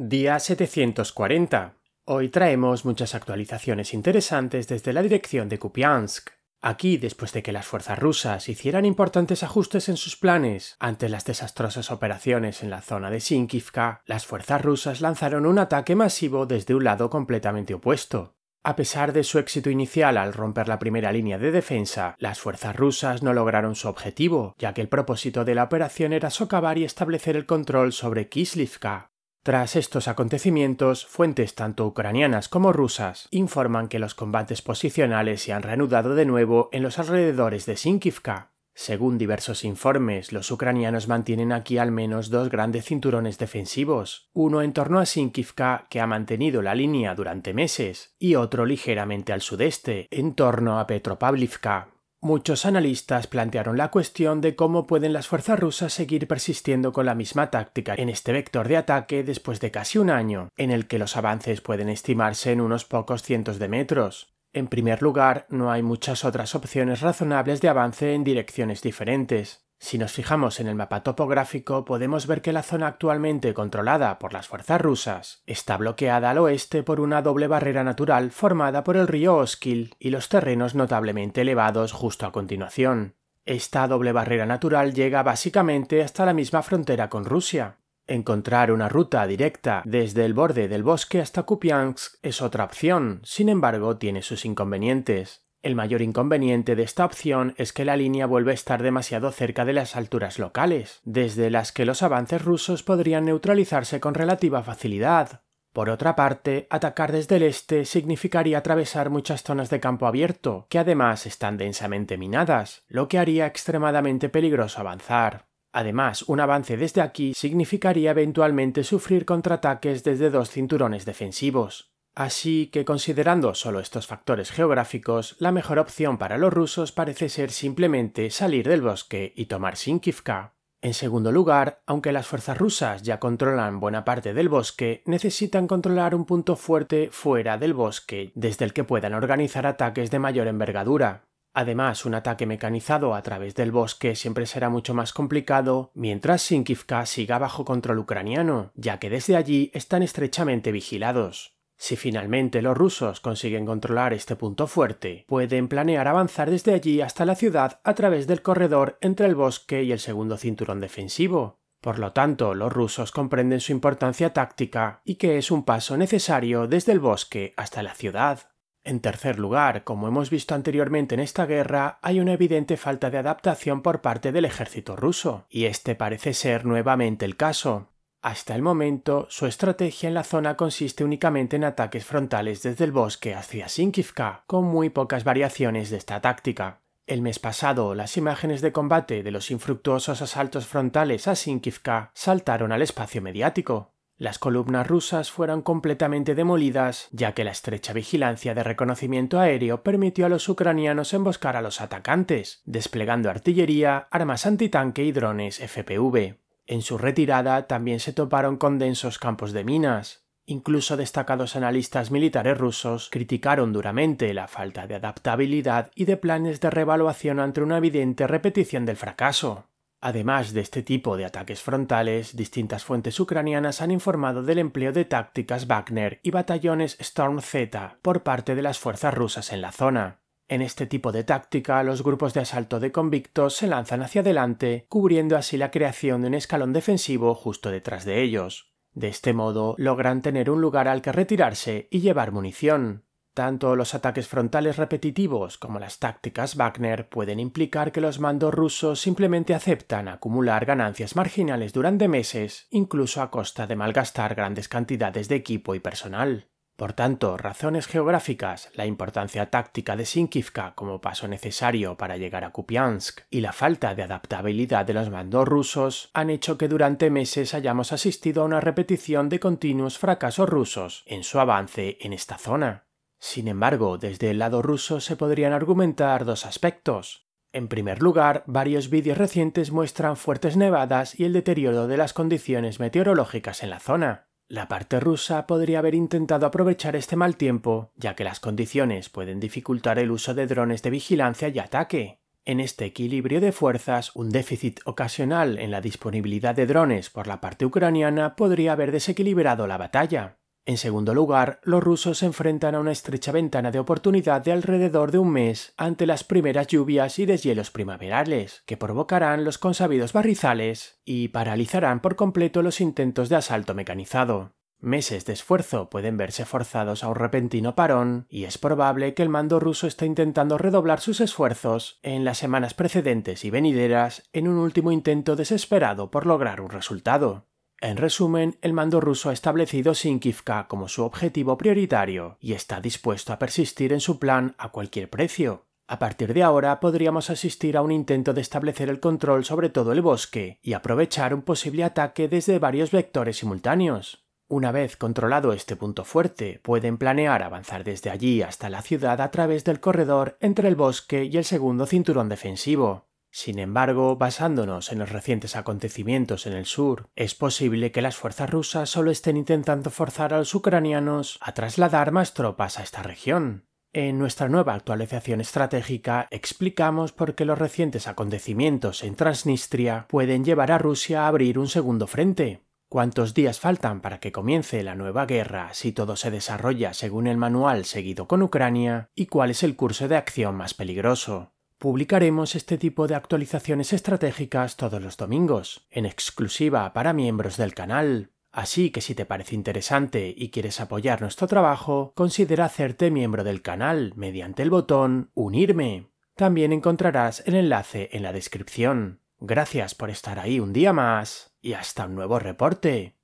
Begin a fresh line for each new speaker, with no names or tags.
Día 740. Hoy traemos muchas actualizaciones interesantes desde la dirección de Kupiansk. Aquí, después de que las fuerzas rusas hicieran importantes ajustes en sus planes ante las desastrosas operaciones en la zona de Sinkivka, las fuerzas rusas lanzaron un ataque masivo desde un lado completamente opuesto. A pesar de su éxito inicial al romper la primera línea de defensa, las fuerzas rusas no lograron su objetivo, ya que el propósito de la operación era socavar y establecer el control sobre Kislivka, tras estos acontecimientos, fuentes tanto ucranianas como rusas informan que los combates posicionales se han reanudado de nuevo en los alrededores de Sinkivka. Según diversos informes, los ucranianos mantienen aquí al menos dos grandes cinturones defensivos, uno en torno a Sinkivka que ha mantenido la línea durante meses, y otro ligeramente al sudeste, en torno a Petropavlivka. Muchos analistas plantearon la cuestión de cómo pueden las fuerzas rusas seguir persistiendo con la misma táctica en este vector de ataque después de casi un año, en el que los avances pueden estimarse en unos pocos cientos de metros. En primer lugar, no hay muchas otras opciones razonables de avance en direcciones diferentes. Si nos fijamos en el mapa topográfico, podemos ver que la zona actualmente controlada por las fuerzas rusas está bloqueada al oeste por una doble barrera natural formada por el río Oskil y los terrenos notablemente elevados justo a continuación. Esta doble barrera natural llega básicamente hasta la misma frontera con Rusia. Encontrar una ruta directa desde el borde del bosque hasta Kupiansk es otra opción, sin embargo tiene sus inconvenientes. El mayor inconveniente de esta opción es que la línea vuelve a estar demasiado cerca de las alturas locales, desde las que los avances rusos podrían neutralizarse con relativa facilidad. Por otra parte, atacar desde el este significaría atravesar muchas zonas de campo abierto, que además están densamente minadas, lo que haría extremadamente peligroso avanzar. Además, un avance desde aquí significaría eventualmente sufrir contraataques desde dos cinturones defensivos. Así que considerando solo estos factores geográficos, la mejor opción para los rusos parece ser simplemente salir del bosque y tomar Sinkivka. En segundo lugar, aunque las fuerzas rusas ya controlan buena parte del bosque, necesitan controlar un punto fuerte fuera del bosque, desde el que puedan organizar ataques de mayor envergadura. Además, un ataque mecanizado a través del bosque siempre será mucho más complicado mientras Sinkivka siga bajo control ucraniano, ya que desde allí están estrechamente vigilados. Si finalmente los rusos consiguen controlar este punto fuerte, pueden planear avanzar desde allí hasta la ciudad a través del corredor entre el bosque y el segundo cinturón defensivo. Por lo tanto, los rusos comprenden su importancia táctica y que es un paso necesario desde el bosque hasta la ciudad. En tercer lugar, como hemos visto anteriormente en esta guerra, hay una evidente falta de adaptación por parte del ejército ruso, y este parece ser nuevamente el caso. Hasta el momento, su estrategia en la zona consiste únicamente en ataques frontales desde el bosque hacia Sinkivka, con muy pocas variaciones de esta táctica. El mes pasado, las imágenes de combate de los infructuosos asaltos frontales a Sinkivka saltaron al espacio mediático. Las columnas rusas fueron completamente demolidas, ya que la estrecha vigilancia de reconocimiento aéreo permitió a los ucranianos emboscar a los atacantes, desplegando artillería, armas antitanque y drones FPV. En su retirada también se toparon con densos campos de minas. Incluso destacados analistas militares rusos criticaron duramente la falta de adaptabilidad y de planes de revaluación ante una evidente repetición del fracaso. Además de este tipo de ataques frontales, distintas fuentes ucranianas han informado del empleo de tácticas Wagner y batallones Storm Z por parte de las fuerzas rusas en la zona. En este tipo de táctica, los grupos de asalto de convictos se lanzan hacia adelante, cubriendo así la creación de un escalón defensivo justo detrás de ellos. De este modo, logran tener un lugar al que retirarse y llevar munición. Tanto los ataques frontales repetitivos como las tácticas Wagner pueden implicar que los mandos rusos simplemente aceptan acumular ganancias marginales durante meses, incluso a costa de malgastar grandes cantidades de equipo y personal. Por tanto, razones geográficas, la importancia táctica de Sinkivka como paso necesario para llegar a Kupiansk y la falta de adaptabilidad de los mandos rusos han hecho que durante meses hayamos asistido a una repetición de continuos fracasos rusos en su avance en esta zona. Sin embargo, desde el lado ruso se podrían argumentar dos aspectos. En primer lugar, varios vídeos recientes muestran fuertes nevadas y el deterioro de las condiciones meteorológicas en la zona. La parte rusa podría haber intentado aprovechar este mal tiempo, ya que las condiciones pueden dificultar el uso de drones de vigilancia y ataque. En este equilibrio de fuerzas, un déficit ocasional en la disponibilidad de drones por la parte ucraniana podría haber desequilibrado la batalla. En segundo lugar, los rusos se enfrentan a una estrecha ventana de oportunidad de alrededor de un mes ante las primeras lluvias y deshielos primaverales, que provocarán los consabidos barrizales y paralizarán por completo los intentos de asalto mecanizado. Meses de esfuerzo pueden verse forzados a un repentino parón, y es probable que el mando ruso esté intentando redoblar sus esfuerzos en las semanas precedentes y venideras en un último intento desesperado por lograr un resultado. En resumen, el mando ruso ha establecido Sinkivka como su objetivo prioritario y está dispuesto a persistir en su plan a cualquier precio. A partir de ahora podríamos asistir a un intento de establecer el control sobre todo el bosque y aprovechar un posible ataque desde varios vectores simultáneos. Una vez controlado este punto fuerte, pueden planear avanzar desde allí hasta la ciudad a través del corredor entre el bosque y el segundo cinturón defensivo. Sin embargo, basándonos en los recientes acontecimientos en el sur, es posible que las fuerzas rusas solo estén intentando forzar a los ucranianos a trasladar más tropas a esta región. En nuestra nueva actualización estratégica explicamos por qué los recientes acontecimientos en Transnistria pueden llevar a Rusia a abrir un segundo frente. ¿Cuántos días faltan para que comience la nueva guerra si todo se desarrolla según el manual seguido con Ucrania? ¿Y cuál es el curso de acción más peligroso? Publicaremos este tipo de actualizaciones estratégicas todos los domingos, en exclusiva para miembros del canal. Así que si te parece interesante y quieres apoyar nuestro trabajo, considera hacerte miembro del canal mediante el botón Unirme. También encontrarás el enlace en la descripción. Gracias por estar ahí un día más y hasta un nuevo reporte.